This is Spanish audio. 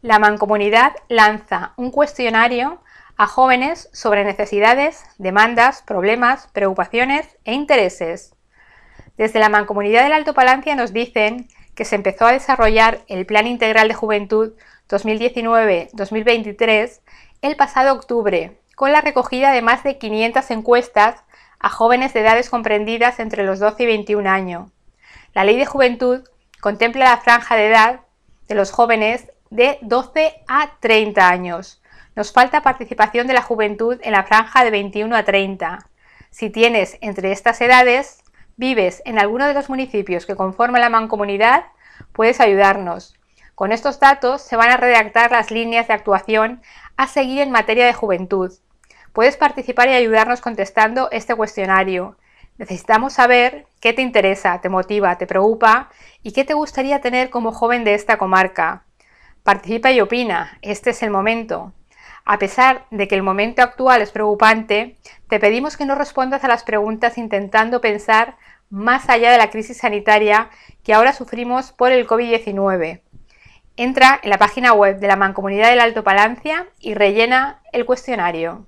La mancomunidad lanza un cuestionario a jóvenes sobre necesidades, demandas, problemas, preocupaciones e intereses. Desde la mancomunidad del Alto Palancia nos dicen que se empezó a desarrollar el Plan Integral de Juventud 2019-2023 el pasado octubre, con la recogida de más de 500 encuestas a jóvenes de edades comprendidas entre los 12 y 21 años. La Ley de Juventud contempla la franja de edad de los jóvenes de 12 a 30 años. Nos falta participación de la juventud en la franja de 21 a 30. Si tienes entre estas edades, vives en alguno de los municipios que conforman la mancomunidad, puedes ayudarnos. Con estos datos se van a redactar las líneas de actuación a seguir en materia de juventud. Puedes participar y ayudarnos contestando este cuestionario. Necesitamos saber qué te interesa, te motiva, te preocupa y qué te gustaría tener como joven de esta comarca. Participa y opina, este es el momento. A pesar de que el momento actual es preocupante, te pedimos que no respondas a las preguntas intentando pensar más allá de la crisis sanitaria que ahora sufrimos por el COVID-19. Entra en la página web de la Mancomunidad del Alto Palancia y rellena el cuestionario.